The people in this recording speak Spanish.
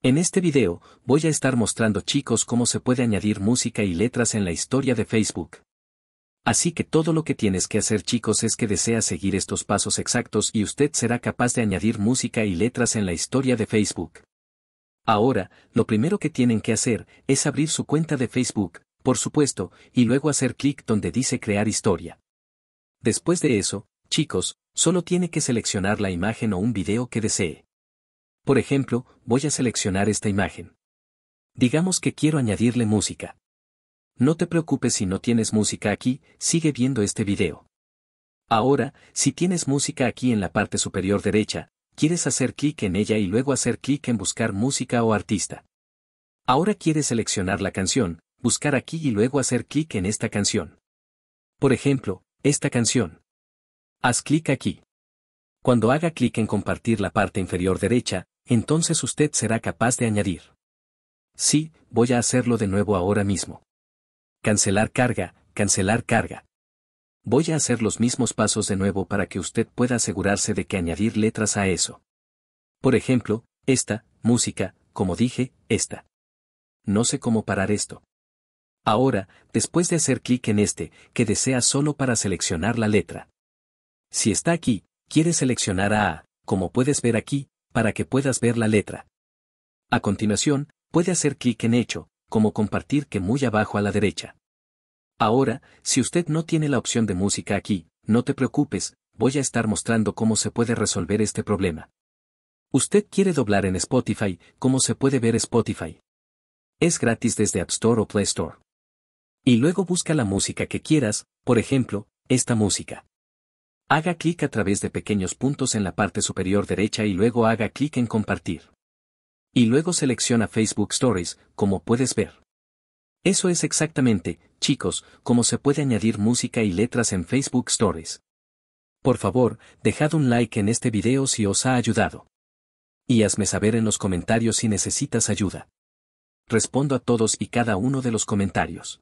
En este video, voy a estar mostrando chicos cómo se puede añadir música y letras en la historia de Facebook. Así que todo lo que tienes que hacer chicos es que deseas seguir estos pasos exactos y usted será capaz de añadir música y letras en la historia de Facebook. Ahora, lo primero que tienen que hacer es abrir su cuenta de Facebook, por supuesto, y luego hacer clic donde dice crear historia. Después de eso, chicos, solo tiene que seleccionar la imagen o un video que desee. Por ejemplo, voy a seleccionar esta imagen. Digamos que quiero añadirle música. No te preocupes si no tienes música aquí, sigue viendo este video. Ahora, si tienes música aquí en la parte superior derecha, quieres hacer clic en ella y luego hacer clic en buscar música o artista. Ahora quieres seleccionar la canción, buscar aquí y luego hacer clic en esta canción. Por ejemplo, esta canción. Haz clic aquí. Cuando haga clic en compartir la parte inferior derecha, entonces usted será capaz de añadir. Sí, voy a hacerlo de nuevo ahora mismo. Cancelar carga, cancelar carga. Voy a hacer los mismos pasos de nuevo para que usted pueda asegurarse de que añadir letras a eso. Por ejemplo, esta, música, como dije, esta. No sé cómo parar esto. Ahora, después de hacer clic en este, que desea solo para seleccionar la letra. Si está aquí, quiere seleccionar a como puedes ver aquí, para que puedas ver la letra. A continuación, puede hacer clic en Hecho, como compartir que muy abajo a la derecha. Ahora, si usted no tiene la opción de música aquí, no te preocupes, voy a estar mostrando cómo se puede resolver este problema. Usted quiere doblar en Spotify, cómo se puede ver Spotify. Es gratis desde App Store o Play Store. Y luego busca la música que quieras, por ejemplo, esta música. Haga clic a través de pequeños puntos en la parte superior derecha y luego haga clic en compartir. Y luego selecciona Facebook Stories, como puedes ver. Eso es exactamente, chicos, cómo se puede añadir música y letras en Facebook Stories. Por favor, dejad un like en este video si os ha ayudado. Y hazme saber en los comentarios si necesitas ayuda. Respondo a todos y cada uno de los comentarios.